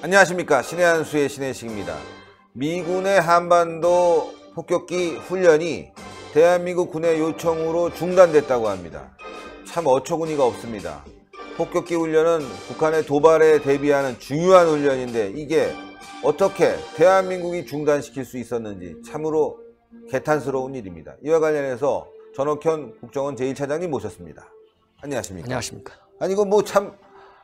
안녕하십니까 신의 한수의 신의식입니다 미군의 한반도 폭격기 훈련이 대한민국 군의 요청으로 중단됐다고 합니다 참 어처구니가 없습니다 폭격기 훈련은 북한의 도발에 대비하는 중요한 훈련인데 이게 어떻게 대한민국이 중단시킬 수 있었는지 참으로 개탄스러운 일입니다 이와 관련해서 전옥현 국정원 제1차장님 모셨습니다 안녕하십니까 안녕하십니까 아니 이거 뭐참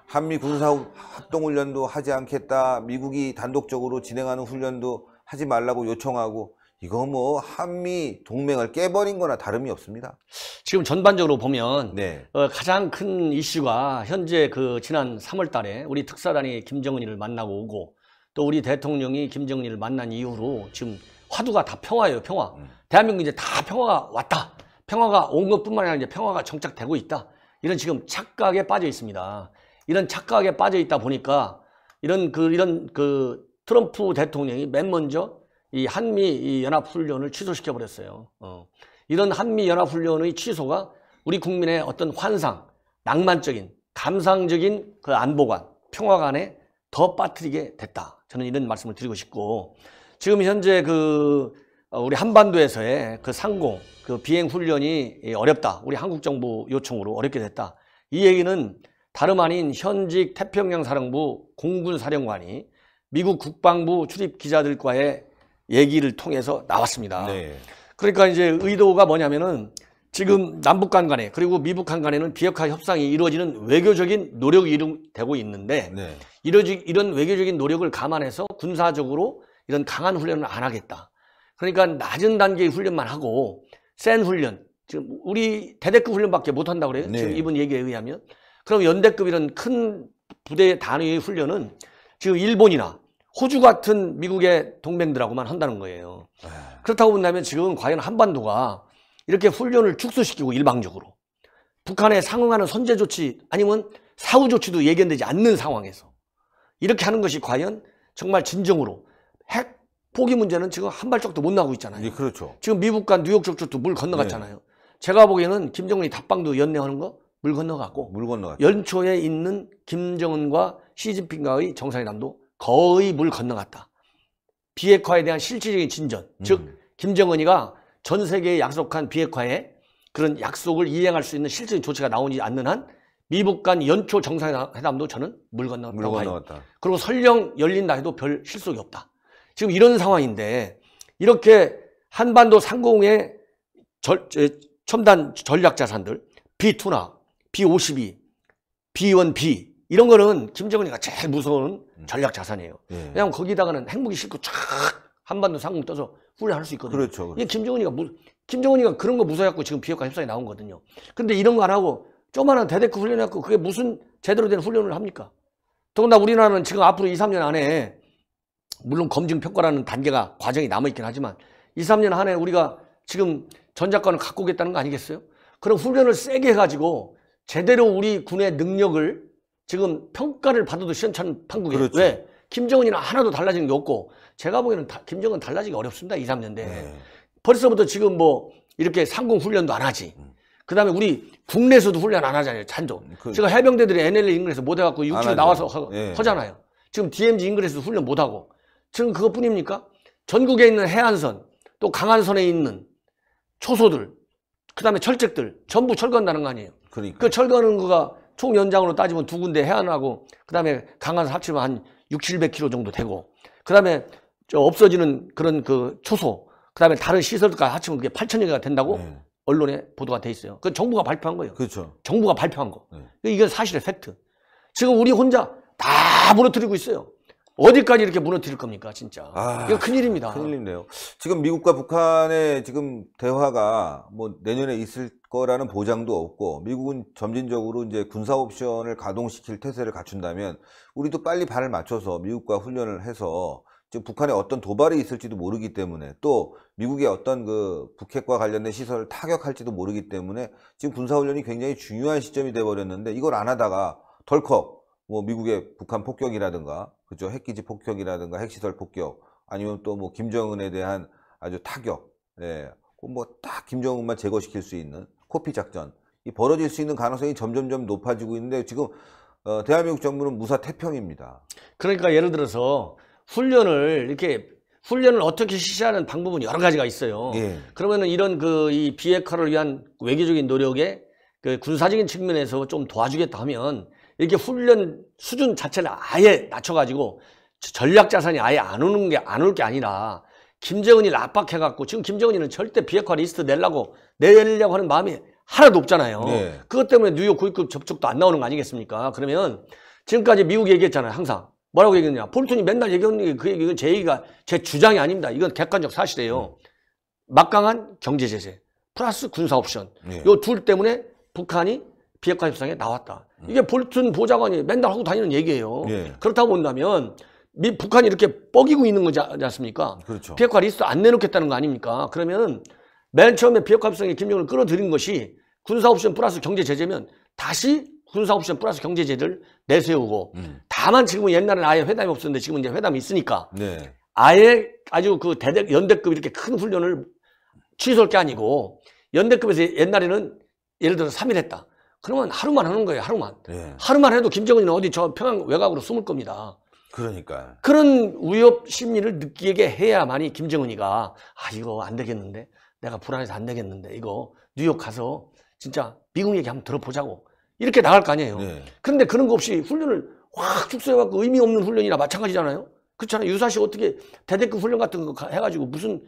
한미 군사합동훈련도 하지 않겠다. 미국이 단독적으로 진행하는 훈련도 하지 말라고 요청하고 이거 뭐 한미 동맹을 깨버린 거나 다름이 없습니다. 지금 전반적으로 보면 네. 어, 가장 큰 이슈가 현재 그 지난 3월 달에 우리 특사단이 김정은이를 만나고 오고 또 우리 대통령이 김정은이를 만난 이후로 지금 화두가 다 평화예요, 평화. 음. 대한민국 이제 다 평화가 왔다. 평화가 온 것뿐만 아니라 이제 평화가 정착되고 있다. 이런 지금 착각에 빠져 있습니다. 이런 착각에 빠져 있다 보니까 이런 그 이런 그 트럼프 대통령이 맨 먼저 이 한미 이 연합훈련을 취소시켜 버렸어요. 어. 이런 한미 연합훈련의 취소가 우리 국민의 어떤 환상, 낭만적인, 감상적인 그 안보관, 평화관에 더 빠뜨리게 됐다. 저는 이런 말씀을 드리고 싶고 지금 현재 그 어, 우리 한반도에서의 그 상공, 그 비행 훈련이 어렵다. 우리 한국 정부 요청으로 어렵게 됐다. 이 얘기는 다름 아닌 현직 태평양사령부 공군사령관이 미국 국방부 출입 기자들과의 얘기를 통해서 나왔습니다. 네. 그러니까 이제 의도가 뭐냐면은 지금 남북 간 간에 그리고 미북 간 간에는 비핵화 협상이 이루어지는 외교적인 노력이 이루 되고 있는데 네. 이런 외교적인 노력을 감안해서 군사적으로 이런 강한 훈련을 안 하겠다. 그러니까 낮은 단계의 훈련만 하고 센 훈련 지금 우리 대대급 훈련밖에 못 한다고 그래요. 네. 지금 이분 얘기에 의하면 그럼 연대급 이런 큰 부대 단위의 훈련은 지금 일본이나 호주 같은 미국의 동맹들하고만 한다는 거예요. 네. 그렇다고 본다면 지금 과연 한반도가 이렇게 훈련을 축소시키고 일방적으로 북한에 상응하는 선제 조치 아니면 사후 조치도 예견되지 않는 상황에서 이렇게 하는 것이 과연 정말 진정으로 핵 포기 문제는 지금 한 발짝도 못 나고 있잖아요. 네, 그렇죠. 지금 미국과 뉴욕 쪽쪽도 물 건너갔잖아요. 네. 제가 보기에는 김정은이 답방도 연내하는 거물 건너갔고 물건너갔고 연초에 있는 김정은과 시진핑과의 정상회담도 거의 물 건너갔다. 비핵화에 대한 실질적인 진전, 음. 즉 김정은이가 전 세계에 약속한 비핵화에 그런 약속을 이행할 수 있는 실질적인 조치가 나오지 않는 한 미북 간 연초 정상회담도 저는 물 건너갔다고 물 건너갔다. 그리고 설령 열린다 해도 별 실속이 없다. 지금 이런 상황인데 이렇게 한반도 상공의 절, 첨단 전략 자산들 B2나 B52, B1B 이런 거는 김정은이가 제일 무서운 음. 전략 자산이에요. 예. 왜냐하면 거기다가는 핵무기 싣고 촥 한반도 상공 떠서 훈련할 수 있거든요. 그렇죠. 그렇죠. 이게 김정은이가 무, 김정은이가 그런 거 무서워갖고 지금 비핵화 협상이 나온 거거든요. 근데 이런 거 안 하고 조만한 대대급 훈련해갖고 그게 무슨 제대로 된 훈련을 합니까? 더군다나 우리나라는 지금 앞으로 2, 3년 안에 물론 검증 평가라는 단계가 과정이 남아있긴 하지만 2, 3년 안에 우리가 지금 전작권을 갖고 오겠다는 거 아니겠어요? 그런 훈련을 세게 해가지고 제대로 우리 군의 능력을 지금 평가를 받아도 시원찮은 판국이에요. 그렇죠. 왜? 김정은이랑 하나도 달라지는 게 없고 제가 보기에는 다, 김정은 달라지기 어렵습니다. 2, 3년 대 네. 벌써부터 지금 뭐 이렇게 상공 훈련도 안 하지. 음. 그다음에 우리 국내에서도 훈련 안 하잖아요. 잔조 음, 그... 제가 해병대들이 NLA 인근에서 못 해갖고 육지로 나와서 하, 네. 하잖아요. 지금 DMZ 인근에서도 훈련 못 하고 지금 그것뿐입니까? 전국에 있는 해안선 또 강한선에 있는 초소들 그다음에 철책들 전부 철거한다는 거 아니에요. 그러니까. 그 철거하는 거가 총 연장으로 따지면 두 군데 해안하고 그다음에 강한 합치면 한 6, 700km 정도 되고 그다음에 저 없어지는 그런 그 초소 그다음에 다른 시설까지 합치면 그게 8천여 개가 된다고 네. 언론에 보도가 돼 있어요. 그 정부가 발표한 거예요. 그렇죠. 정부가 발표한 거. 네. 이건 사실의 팩트. 지금 우리 혼자 다 무너뜨리고 있어요. 어디까지 이렇게 무너뜨릴 겁니까, 진짜. 아, 이거 큰일입니다. 큰일인데요. 지금 미국과 북한의 지금 대화가 뭐 내년에 있을 거라는 보장도 없고 미국은 점진적으로 이제 군사 옵션을 가동시킬 태세를 갖춘다면 우리도 빨리 발을 맞춰서 미국과 훈련을 해서 지금 북한에 어떤 도발이 있을지도 모르기 때문에 또 미국의 어떤 그 북핵과 관련된 시설을 타격할지도 모르기 때문에 지금 군사훈련이 굉장히 중요한 시점이 돼버렸는데 이걸 안 하다가 덜컥 뭐 미국의 북한 폭격이라든가 그죠 핵기지 폭격이라든가 핵시설 폭격 아니면 또 뭐 김정은에 대한 아주 타격 예. 뭐딱 김정은만 제거시킬 수 있는 코피 작전 이 벌어질 수 있는 가능성이 점점점 높아지고 있는데 지금 어, 대한민국 정부는 무사 태평입니다. 그러니까 예를 들어서 훈련을 이렇게 훈련을 어떻게 실시하는 방법은 여러 가지가 있어요. 예. 그러면은 이런 그 이 비핵화를 위한 외교적인 노력에 그 군사적인 측면에서 좀 도와주겠다 하면 이렇게 훈련 수준 자체를 아예 낮춰가지고 전략 자산이 아예 안 오는 게 안 올 게 아니라 김정은이를 압박해갖고 지금 김정은이는 절대 비핵화 리스트 내려고 내려고 하는 마음이 하나도 없잖아요. 네. 그것 때문에 뉴욕 고위급 접촉도 안 나오는 거 아니겠습니까? 그러면 지금까지 미국 얘기했잖아요. 항상 뭐라고 얘기했냐? 폴튼이 맨날 얘기하는 게 그 얘기는 제 얘기가 제 주장이 아닙니다. 이건 객관적 사실이에요. 네. 막강한 경제 제재 플러스 군사 옵션 네. 요둘 때문에 북한이 비핵화 협상에 나왔다. 음. 이게 볼튼 보좌관이 맨날 하고 다니는 얘기예요. 예. 그렇다고 본다면 미, 북한이 이렇게 뻐기고 있는 거지 않습니까? 그렇죠. 비핵화 리스트 안 내놓겠다는 거 아닙니까? 그러면맨 처음에 비핵화 협상에 김정은을 끌어들인 것이 군사 옵션 플러스 경제 제재면 다시 군사 옵션 플러스 경제 제재를 내세우고 음. 다만 지금은 옛날에는 아예 회담이 없었는데 지금은 이제 회담이 있으니까 네. 아예 아주 그 대대 연대급 이렇게 큰 훈련을 취소할 게 아니고 연대급에서 옛날에는 예를 들어 서 3일 했다. 그러면 하루만 하는 거예요, 하루만. 예. 하루만 해도 김정은이는 어디 저 평양 외곽으로 숨을 겁니다. 그러니까. 그런 위협 심리를 느끼게 해야만이 김정은이가 아, 이거 안 되겠는데. 내가 불안해서 안 되겠는데. 이거 뉴욕 가서 진짜 미국 얘기 한번 들어보자고. 이렇게 나갈 거 아니에요. 예. 네. 그런데 그런 거 없이 훈련을 확 축소해갖고 의미 없는 훈련이나 마찬가지잖아요. 그렇잖아요. 유사시 어떻게 대대급 훈련 같은 거 해가지고 무슨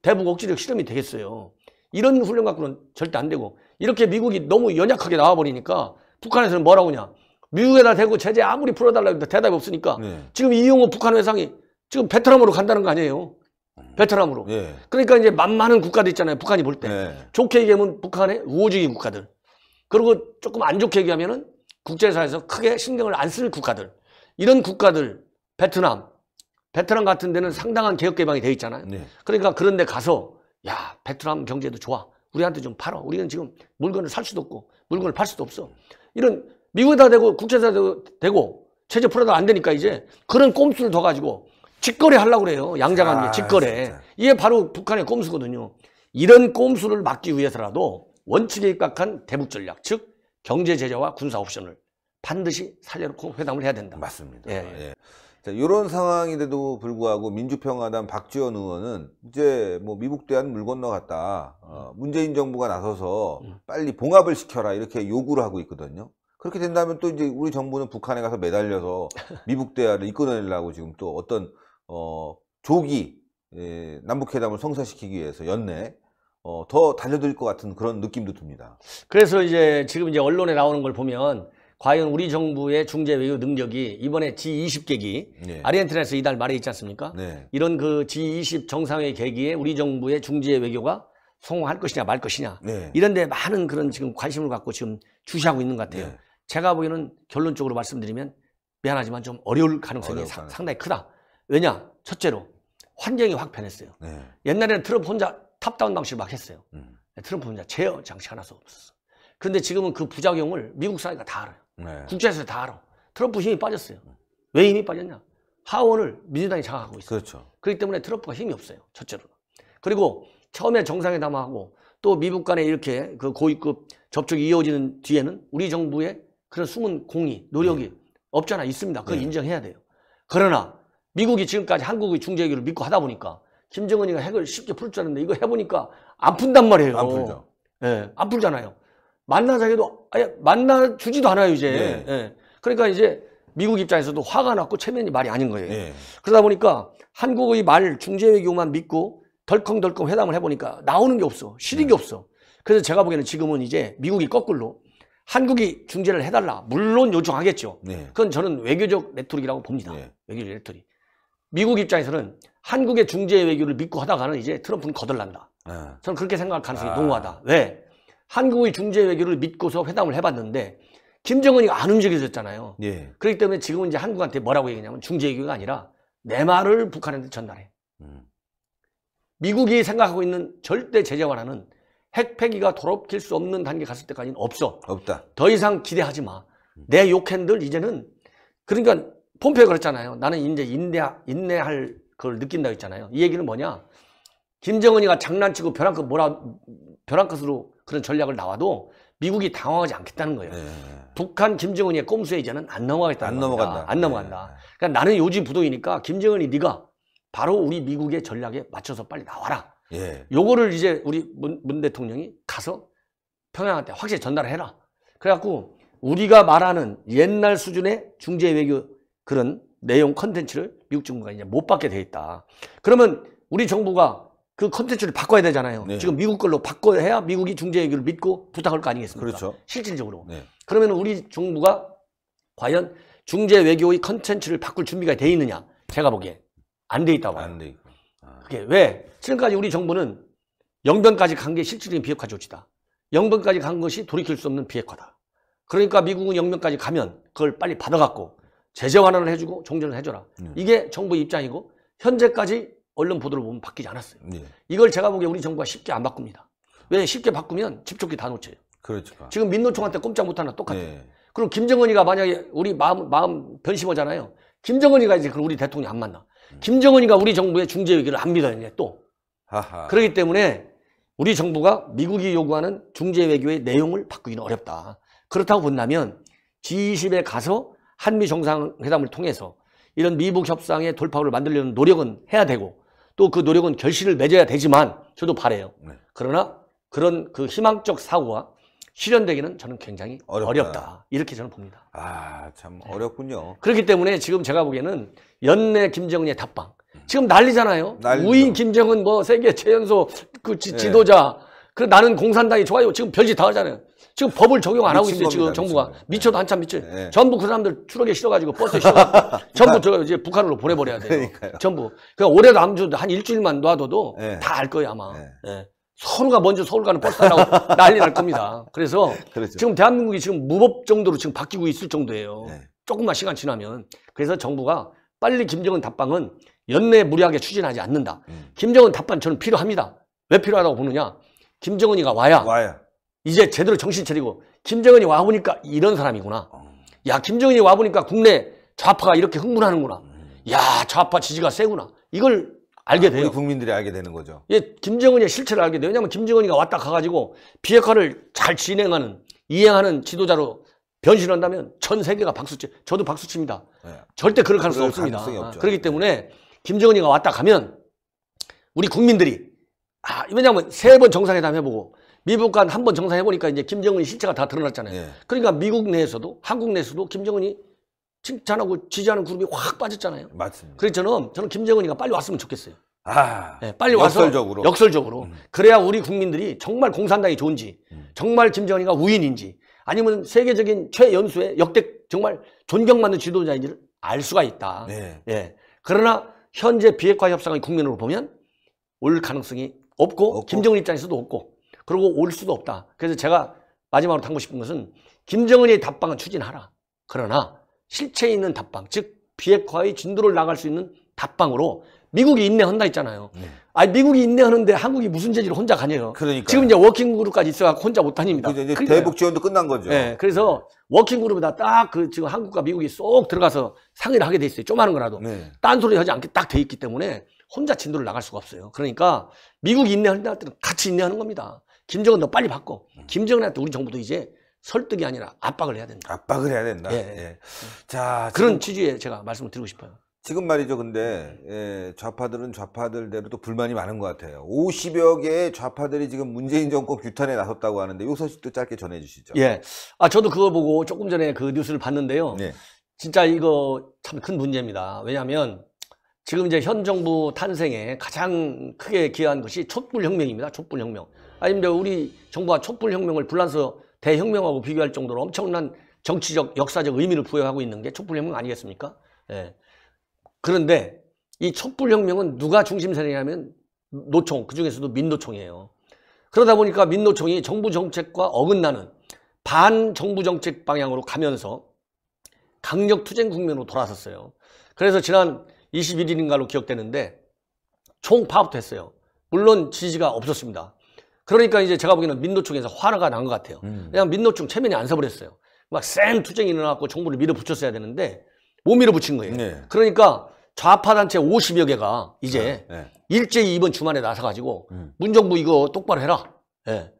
대북 억지력 실험이 되겠어요. 이런 훈련 갖고는 절대 안 되고 이렇게 미국이 너무 연약하게 나와버리니까 북한에서는 뭐라고 하냐. 미국에다 대고 제재 아무리 풀어달라고 해도 대답이 없으니까 네. 지금 이용호 북한 회상이 지금 베트남으로 간다는 거 아니에요. 음. 베트남으로. 네. 그러니까 이제 만만한 국가들 있잖아요. 북한이 볼 때. 네. 좋게 얘기하면 북한의 우호적인 국가들. 그리고 조금 안 좋게 얘기하면은 국제사에서 회 크게 신경을 안쓰 국가들. 이런 국가들, 베트남, 베트남 같은 데는 상당한 개혁 개방이 돼 있잖아요. 네. 그러니까 그런 데 가서 야, 베트남 경제도 좋아. 우리한테 좀 팔아. 우리는 지금 물건을 살 수도 없고 물건을 팔 수도 없어. 이런 미국에다 대고 국제사 도 되고 체제 풀어도 안 되니까 이제 그런 꼼수를 둬 가지고 직거래 하려고 그래요. 양자간의 아, 직거래. 진짜. 이게 바로 북한의 꼼수거든요. 이런 꼼수를 막기 위해서라도 원칙에 입각한 대북 전략, 즉 경제 제재와 군사 옵션을 반드시 살려놓고 회담을 해야 된다. 맞습니다. 예. 예. 자, 이런 상황인데도 불구하고 민주평화당 박지원 의원은 이제 뭐 미국 대한 물 건너갔다. 어, 음. 문재인 정부가 나서서 음. 빨리 봉합을 시켜라 이렇게 요구를 하고 있거든요. 그렇게 된다면 또 이제 우리 정부는 북한에 가서 매달려서 미국 대화를 이끌어내려고 지금 또 어떤 어 조기 예, 남북회담을 성사시키기 위해서 연내 어, 더 달려들 것 같은 그런 느낌도 듭니다. 그래서 이제 지금 이제 언론에 나오는 걸 보면 과연 우리 정부의 중재 외교 능력이 이번에 G20 계기 네. 아르헨티나에서 이달 말에 있지 않습니까? 네. 이런 그 G20 정상회 의 계기에 우리 정부의 중재 외교가 성공할 것이냐 말 것이냐 네. 이런데 많은 그런 지금 관심을 갖고 지금 주시하고 있는 것 같아요. 네. 제가 보기에는 결론적으로 말씀드리면 미안하지만 좀 어려울 가능성이 사, 상당히 크다. 왜냐 첫째로 환경이 확 변했어요. 네. 옛날에는 트럼프 혼자 탑다운 방식을 막 했어요. 음. 트럼프 혼자 제어 장치 하나도 없었어. 근데 지금은 그 부작용을 미국 사회가 다 알아요. 네. 국제에서 다 알아. 트럼프 힘이 빠졌어요. 왜 힘이 빠졌냐? 하원을 민주당이 장악하고 있어요. 그렇죠. 그렇기 때문에 트럼프가 힘이 없어요. 첫째로. 그리고 처음에 정상회담하고 또 미국 간에 이렇게 그 고위급 접촉이 이어지는 뒤에는 우리 정부의 그런 숨은 공이 노력이 네. 없잖아 있습니다. 그걸 네. 인정해야 돼요. 그러나 미국이 지금까지 한국의 중재기를 믿고 하다 보니까 김정은이가 핵을 쉽게 풀 줄 알았는데 이거 해보니까 안 푼단 말이에요. 안 풀죠. 예, 네, 안 풀잖아요. 만나자기도 아예 만나 주지도 않아요 이제. 네. 예. 그러니까 이제 미국 입장에서도 화가 났고 체면이 말이 아닌 거예요. 네. 그러다 보니까 한국의 말 중재외교만 믿고 덜컹덜컹 회담을 해보니까 나오는 게 없어. 실익이 네. 없어. 그래서 제가 보기에는 지금은 이제 미국이 거꾸로 한국이 중재를 해달라. 물론 요청하겠죠. 네. 그건 저는 외교적 레토릭이라고 봅니다. 네. 외교적 레토릭. 미국 입장에서는 한국의 중재 외교를 믿고 하다가는 이제 트럼프는 거덜난다. 네. 저는 그렇게 생각할 가능성이 아. 농후하다. 왜? 한국의 중재 외교를 믿고서 회담을 해봤는데 김정은이 안 움직여졌잖아요. 예. 그렇기 때문에 지금 이제 한국한테 뭐라고 얘기냐면 중재 외교가 아니라 내 말을 북한한테 전달해. 음. 미국이 생각하고 있는 절대 제재 완화는 핵폐기가 더럽힐 수 없는 단계 갔을 때까지는 없어. 없다. 더 이상 기대하지 마. 음. 내 욕캔들 이제는 그러니까 폼페이 그랬잖아요. 나는 이제 인내 인내할 그걸 느낀다고 했잖아요. 이 얘기는 뭐냐? 김정은이가 장난치고 벼랑끝 뭐라 벼랑끝으로 그런 전략을 나와도 미국이 당황하지 않겠다는 거예요. 네. 북한 김정은의 꼼수에 이제는 안 넘어가겠다는 안 겁니다. 넘어간다. 안 넘어간다. 네. 그러니까 나는 요지 부동이니까 김정은이 네가 바로 우리 미국의 전략에 맞춰서 빨리 나와라. 예. 요거를 이제 우리 문, 문 대통령이 가서 평양한테 확실히 전달을 해라. 그래갖고 우리가 말하는 옛날 수준의 중재 외교 그런 내용 컨텐츠를 미국 정부가 이제 못 받게 돼 있다. 그러면 우리 정부가 그 컨텐츠를 바꿔야 되잖아요. 네. 지금 미국 걸로 바꿔야 해야 미국이 중재 얘기를 믿고 부탁할 거 아니겠습니까? 그렇죠. 실질적으로. 네. 그러면 우리 정부가 과연 중재 외교의 컨텐츠를 바꿀 준비가 돼 있느냐? 제가 보기에 안 돼 있다고. 안 돼. 아. 그게 왜? 지금까지 우리 정부는 영변까지 간 게 실질적인 비핵화 조치다. 영변까지 간 것이 돌이킬 수 없는 비핵화다. 그러니까 미국은 영변까지 가면 그걸 빨리 받아갖고 제재 완화를 해주고 종전을 해줘라. 네. 이게 정부 의 입장이고 현재까지 언론 보도를 보면 바뀌지 않았어요. 예. 이걸 제가 보기에 우리 정부가 쉽게 안 바꿉니다. 왜 쉽게 바꾸면 집촉기 다 놓쳐요. 그렇죠. 지금 민노총한테 꼼짝 못하나 똑같아요. 예. 그리고 김정은이가 만약에 우리 마음 마음 변심하잖아요. 김정은이가 이제 그 우리 대통령 이안 만나. 음. 김정은이가 우리 정부의 중재 위기를 안 믿어요. 이제 또. 하하. 그렇기 때문에 우리 정부가 미국이 요구하는 중재 외교의 내용을 바꾸기는 어렵다. 그렇다고 본다면 G20에 가서 한미 정상회담을 통해서 이런 미북 협상의 돌파구를 만들려는 노력은 해야 되고 또그 노력은 결실을 맺어야 되지만 저도 바래요. 네. 그러나 그런 그 희망적 사고와 실현되기는 저는 굉장히 어렵다. 어렵다. 이렇게 저는 봅니다. 아, 참 네. 어렵군요. 그렇기 때문에 지금 제가 보기에는 연내 김정은의 답방. 음. 지금 난리잖아요. 난리죠. 우인 김정은 뭐 세계 최연소 그 지, 네. 도자 그 나는 공산당이 좋아요. 지금 별짓 다 하잖아요. 지금 법을 적용 안 하고 있어요. 겁니다, 지금 정부가 미쳐도 한참 미쳐. 네. 예. 전부 그 사람들 추락에 실어가지고 버스 실어. 전부 저 이제 북한으로 보내버려야 돼요. 그러니까요. 전부. 그냥 그러니까 올해도 아무도 한 일주일만 놔둬도 네. 예. 다알 거예요 아마. 네. 네. 서로가 먼저 서울 가는 버스 타라고 난리 날 겁니다. 그래서 그렇죠. 지금 대한민국이 지금 무법 정도로 지금 바뀌고 있을 정도예요. 예. 조금만 시간 지나면 그래서 정부가 빨리 김정은 답방은 연내 무리하게 추진하지 않는다. 음. 김정은 답방 저는 필요합니다. 왜 필요하다고 보느냐? 김정은이가 와야, 와야. 이제 제대로 정신 차리고 김정은이 와 보니까 이런 사람이구나. 어. 야 김정은이 와 보니까 국내 좌파가 이렇게 흥분하는구나. 음. 야 좌파 지지가 세구나. 이걸 알게 아, 돼요. 우리 국민들이 알게 되는 거죠. 예, 김정은의 실체를 알게 돼요. 왜냐하면 김정은이가 왔다 가가지고 비핵화를 잘 진행하는 이행하는 지도자로 변신한다면 전 세계가 박수치. 저도 박수칩니다. 네. 절대 그럴 가능성이 없습니다. 아, 그렇기 예. 때문에 김정은이가 왔다 가면 우리 국민들이 아, 왜냐하면 세 번 정상회담 해보고 미국 간 한 번 정상해보니까 이제 김정은이 실체가 다 드러났잖아요. 예. 그러니까 미국 내에서도 한국 내에서도 김정은이 칭찬하고 지지하는 그룹이 확 빠졌잖아요. 맞습니다. 그래서 저는 저는 김정은이가 빨리 왔으면 좋겠어요. 아, 네, 빨리 역설적으로. 와서 역설적으로 음. 그래야 우리 국민들이 정말 공산당이 좋은지 음. 정말 김정은이가 우인인지 아니면 세계적인 최연수의 역대 정말 존경받는 지도자인지를 알 수가 있다. 네. 예. 그러나 현재 비핵화 협상의 국면으로 보면 올 가능성이 없고, 없고. 김정은 입장에서도 없고 그리고 올 수도 없다. 그래서 제가 마지막으로 당고 싶은 것은 김정은의 답방은 추진하라. 그러나 실체 있는 답방, 즉 비핵화의 진도를 나갈 수 있는 답방으로 미국이 인내한다 했잖아요. 네. 아니 미국이 인내하는데 한국이 무슨 재질로 혼자 가냐요. 그러니까 지금 이제 워킹 그룹까지 있어 갖고 혼자 못 다닙니다. 그러니까 대북 지원도 끝난 거죠. 네, 그래서 네. 워킹 그룹에다 딱 그 지금 한국과 미국이 쏙 들어가서 상의를 하게 돼 있어요. 좀 하는 거라도 네. 딴 소리 하지 않게 딱 돼 있기 때문에 혼자 진도를 나갈 수가 없어요. 그러니까 미국 이 인내한다 때는 같이 인내하는 겁니다. 김정은 도 빨리 바꿔. 음. 김정은한테 우리 정부도 이제 설득이 아니라 압박을 해야 된다. 압박을 해야 된다. 예. 예. 예. 자 그런 취지에 제가 말씀을 드리고 싶어요. 지금 말이죠. 근데 음. 예, 좌파들은 좌파들대로 또 불만이 많은 것 같아요. 50여 개의 좌파들이 지금 문재인 정권 규탄에 나섰다고 하는데 이 소식도 짧게 전해주시죠. 예. 아 저도 그거 보고 조금 전에 그 뉴스를 봤는데요. 예. 진짜 이거 참 큰 문제입니다. 왜냐하면 지금 이제 현 정부 탄생에 가장 크게 기여한 것이 촛불혁명입니다. 촛불혁명. 아닙니다. 우리 정부가 촛불혁명을 불란서 대혁명하고 비교할 정도로 엄청난 정치적, 역사적 의미를 부여하고 있는 게 촛불혁명 아니겠습니까? 예. 그런데 이 촛불혁명은 누가 중심세이냐면 노총, 그 중에서도 민노총이에요. 그러다 보니까 민노총이 정부 정책과 어긋나는 반정부 정책 방향으로 가면서 강력 투쟁 국면으로 돌아섰어요. 그래서 지난 21일인가로 기억되는데 총 파업됐어요. 물론 지지가 없었습니다. 그러니까 이제 제가 보기에는 민노총에서 화가 난 것 같아요. 음. 그냥 민노총 체면이 안 서버렸어요. 막센 투쟁이 일어나고 정부를 밀어붙였어야 되는데 못 밀어붙인 거예요. 네. 그러니까 좌파 단체 50여 개가 이제 네, 네. 일제히 이번 주말에 나서가지고 음. 문정부 이거 똑바로 해라. 예.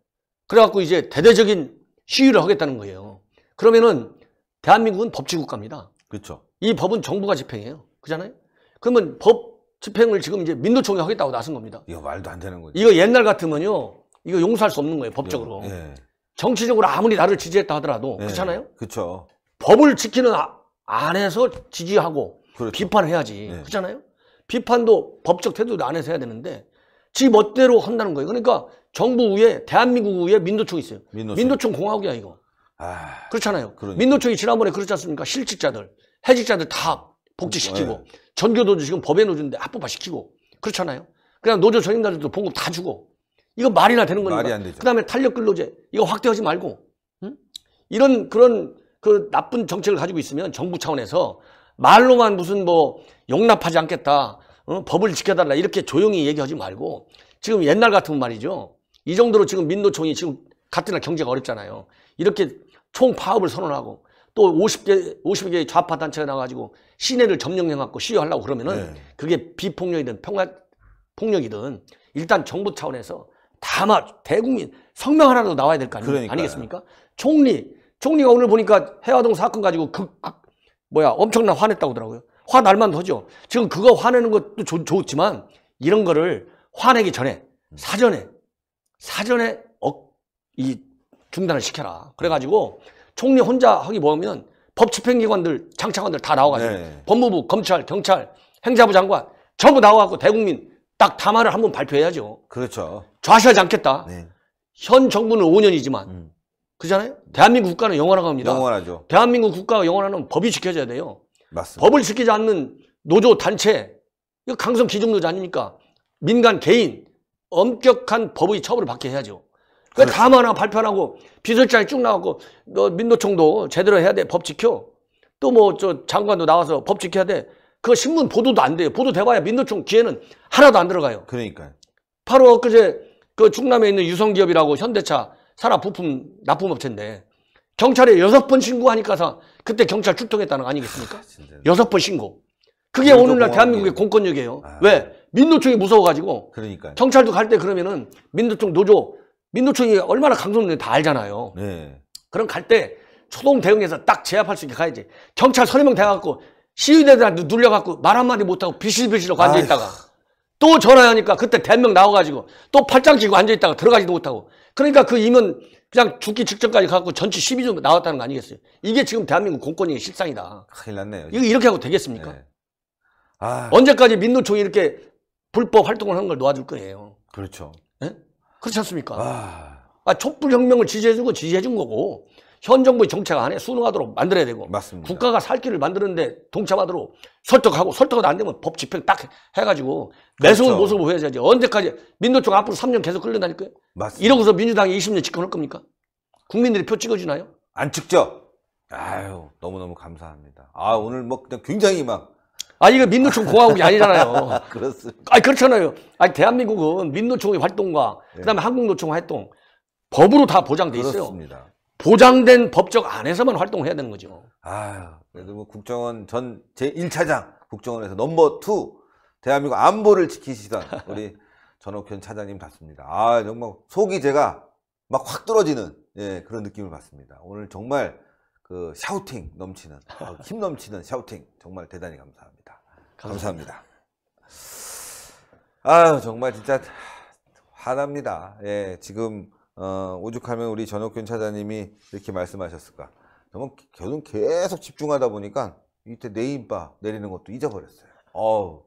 그래갖고 이제 대대적인 시위를 하겠다는 거예요. 그러면은 대한민국은 법치국가입니다. 그렇죠. 이 법은 정부가 집행해요. 그잖아요. 그러면 법 집행을 지금 이제 민노총이 하겠다고 나선 겁니다. 이거 말도 안 되는 거죠. 이거 옛날 같으면요. 이거 용서할 수 없는 거예요, 법적으로. 네. 예. 정치적으로 아무리 나를 지지했다 하더라도 예. 그렇잖아요? 그렇죠. 법을 지키는 아, 안에서 지지하고 그렇죠. 비판을 해야지. 예. 그렇잖아요? 비판도 법적 태도도 안에서 해야 되는데 지 멋대로 한다는 거예요. 그러니까 정부 위에 대한민국 위에 민노총이 있어요. 민노총, 민노총 공화국이야 이거. 아... 그렇잖아요. 그러니까. 민노총이 지난번에 그렇지 않습니까? 실직자들, 해직자들 다 복지시키고 네. 전교도 지금 법에 노조는데 합법화시키고 그렇잖아요. 그냥 노조 전임자들도 봉급 다 주고 이거 말이나 되는 거니까. 말이 안 되죠. 그다음에 탄력 근로제 이거 확대하지 말고 응? 이런 그런 그 나쁜 정책을 가지고 있으면 정부 차원에서 말로만 무슨 뭐 용납하지 않겠다 어? 법을 지켜달라 이렇게 조용히 얘기하지 말고 지금 옛날 같은 말이죠. 이 정도로 지금 민노총이 지금 같은 날 경제가 어렵잖아요. 이렇게 총 파업을 선언하고 또 50개, 50개의 좌파 단체가 나와가지고 시내를 점령해갖고 시위하려고 그러면은 네. 그게 비폭력이든 평화 폭력이든 일단 정부 차원에서 다마 대국민 성명 하나라도 나와야 될 거 아니겠습니까? 총리, 총리가 오늘 보니까 해화동 사건 가지고 그, 그 뭐야 엄청난 화냈다고 하더라고요. 화 날만 하죠. 지금 그거 화내는 것도 좋, 좋지만 이런 거를 화내기 전에 음. 사전에 사전에 어, 이 중단을 시켜라. 그래가지고 총리 혼자 하기 뭐하면 법 집행기관들, 장차관들 다 나와가지고 네. 법무부, 검찰, 경찰, 행자부 장관 전부 나와갖고 대국민 딱 담화를 한 번 발표해야죠. 그렇죠. 좌시하지 않겠다. 네. 현 정부는 5년이지만 음. 그잖아요. 대한민국 국가는 영원한겁니다 영원하죠. 대한민국 국가가 영원하는 법이 지켜져야 돼요. 맞습니다. 법을 지키지 않는 노조 단체 이거 강성 기중노조 아닙니까? 민간 개인 엄격한 법의 처벌을 받게 해야죠. 왜 다만 화 발표하고 비서실장이 쭉 나왔고 너 민노총도 제대로 해야 돼. 법 지켜. 또 뭐 저 장관도 나와서 법 지켜야 돼. 그 신문 보도도 안 돼요. 보도 돼봐야 민노총 기회는 하나도 안 들어가요. 그러니까 바로 엊그제 그 충남에 있는 유성기업이라고 현대차 산업 부품 납품업체인데 경찰에 여섯 번 신고하니까서 그때 경찰 출동했다는 거 아니겠습니까? 아, 여섯 번 신고. 그게 오늘날 대한민국의 예. 공권력이에요. 아. 왜? 민노총이 무서워가지고. 그러니까 경찰도 갈 때 그러면은 민노총 노조 민노총이 얼마나 강성인지 다 알잖아요. 네. 그럼 갈 때 초동 대응해서 딱 제압할 수 있게 가야지. 경찰 서너 명 돼갖고 시위대들한테 눌려갖고 말 한마디 못하고 비실비실하고 앉아있다가 또 전화하니까 그때 대명 나와가지고 또 팔짱 끼고 앉아있다가 들어가지도 못하고 그러니까 그 임은 그냥 죽기 직전까지 가고 전치 12조 나왔다는 거 아니겠어요? 이게 지금 대한민국 공권력의 실상이다. 큰일 났네요. 이거 이렇게 하고 되겠습니까? 네. 아. 언제까지 민노총이 이렇게 불법 활동을 하는 걸 놓아줄 거예요? 그렇죠. 네? 그렇지 않습니까? 아... 아 촛불혁명을 지지해주고 지지해준 거고 현 정부의 정책 안에 순응하도록 만들어야 되고 맞습니다. 국가가 살 길을 만드는데 동참하도록 설득하고 설득은 안 되면 법 집행 딱 해가지고 매수운 그렇죠. 모습을 보여야지 언제까지 민노총 앞으로 3년 계속 끌려다닐거예요 맞습니다. 이러고서 민주당이 20년 집권할 겁니까? 국민들이 표 찍어주나요? 안 찍죠. 아유 너무너무 감사합니다. 아 오늘 뭐 그냥 굉장히 막아 이거 민노총 공화국이 아니잖아요. 그렇습니다. 아 그렇잖아요. 아 대한민국은 민노총의 활동과 네. 그다음에 한국노총 활동 법으로 다 보장돼 있어요. 그렇습니다. 보장된 법적 안에서만 활동해야 되는 거죠. 아 그래도 뭐 국정원 전 제 1차장 국정원에서 넘버 2 대한민국 안보를 지키시던 우리 전옥현 차장님 같습니다. 아 정말 속이 제가 막 확 떨어지는 예, 그런 느낌을 받습니다. 오늘 정말 그 샤우팅 넘치는 아, 힘 넘치는 샤우팅 정말 대단히 감사합니다. 감사합니다. 감사합니다. 아 정말 진짜 화납니다. 예 지금 어, 오죽하면 우리 전옥균 차장님이 이렇게 말씀하셨을까. 저는 저는 계속 집중하다 보니까 이때 내인바 내리는 것도 잊어버렸어요. 어우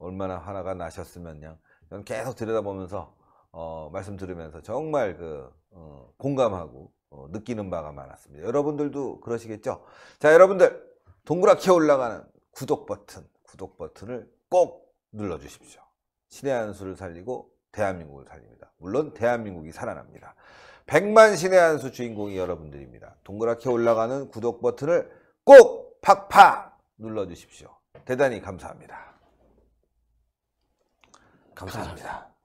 얼마나 화나가 나셨으면요. 저는 계속 들여다보면서 어, 말씀 들으면서 정말 그 어, 공감하고 어, 느끼는 바가 많았습니다. 여러분들도 그러시겠죠? 자, 여러분들 동그랗게 올라가는 구독 버튼, 구독 버튼을 꼭 눌러주십시오. 신의 한 수를 살리고 대한민국을 살립니다. 물론 대한민국이 살아납니다. 100만 신의 한 수 주인공이 여러분들입니다. 동그랗게 올라가는 구독 버튼을 꼭 팍팍 눌러주십시오. 대단히 감사합니다. 감사합니다. 감사합니다.